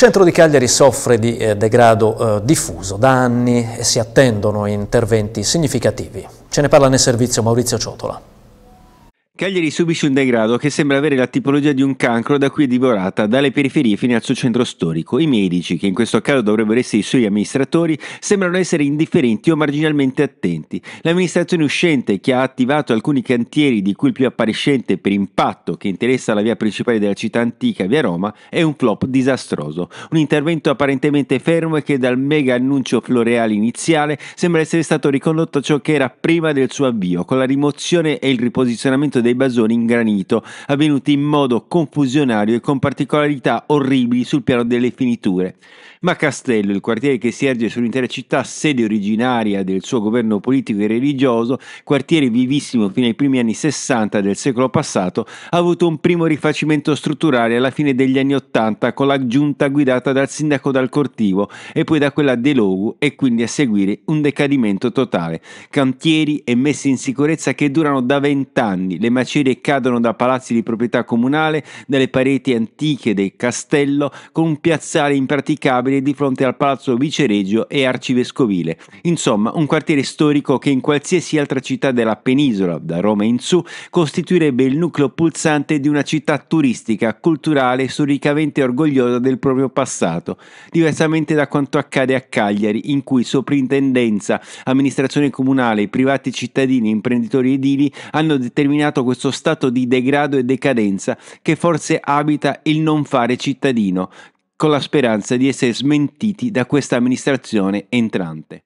Il centro di Cagliari soffre di eh, degrado eh, diffuso da anni e si attendono interventi significativi. Ce ne parla nel servizio Maurizio Ciotola. Cagliari subisce un degrado che sembra avere la tipologia di un cancro da cui è divorata dalle periferie fino al suo centro storico. I medici, che in questo caso dovrebbero essere i suoi amministratori, sembrano essere indifferenti o marginalmente attenti. L'amministrazione uscente, che ha attivato alcuni cantieri di cui il più appariscente per impatto che interessa la via principale della città antica, via Roma, è un flop disastroso. Un intervento apparentemente fermo e che dal mega annuncio floreale iniziale sembra essere stato ricondotto a ciò che era prima del suo avvio, con la rimozione e il riposizionamento dei dei basoni in granito, avvenuti in modo confusionario e con particolarità orribili sul piano delle finiture. Ma Castello, il quartiere che si erge sull'intera città, sede originaria del suo governo politico e religioso, quartiere vivissimo fino ai primi anni 60 del secolo passato, ha avuto un primo rifacimento strutturale alla fine degli anni 80 con la giunta guidata dal sindaco Dal Cortivo e poi da quella De Logu e quindi a seguire un decadimento totale. Cantieri e messe in sicurezza che durano da vent'anni, le macerie cadono da palazzi di proprietà comunale, dalle pareti antiche del castello, con un piazzale impraticabile di fronte al palazzo viceregio e arcivescovile. Insomma, un quartiere storico che in qualsiasi altra città della penisola, da Roma in su, costituirebbe il nucleo pulsante di una città turistica, culturale e storicamente orgogliosa del proprio passato, diversamente da quanto accade a Cagliari, in cui soprintendenza, amministrazione comunale, privati cittadini e imprenditori edili hanno determinato questo stato di degrado e decadenza che forse abita il non fare cittadino, con la speranza di essere smentiti da questa amministrazione entrante.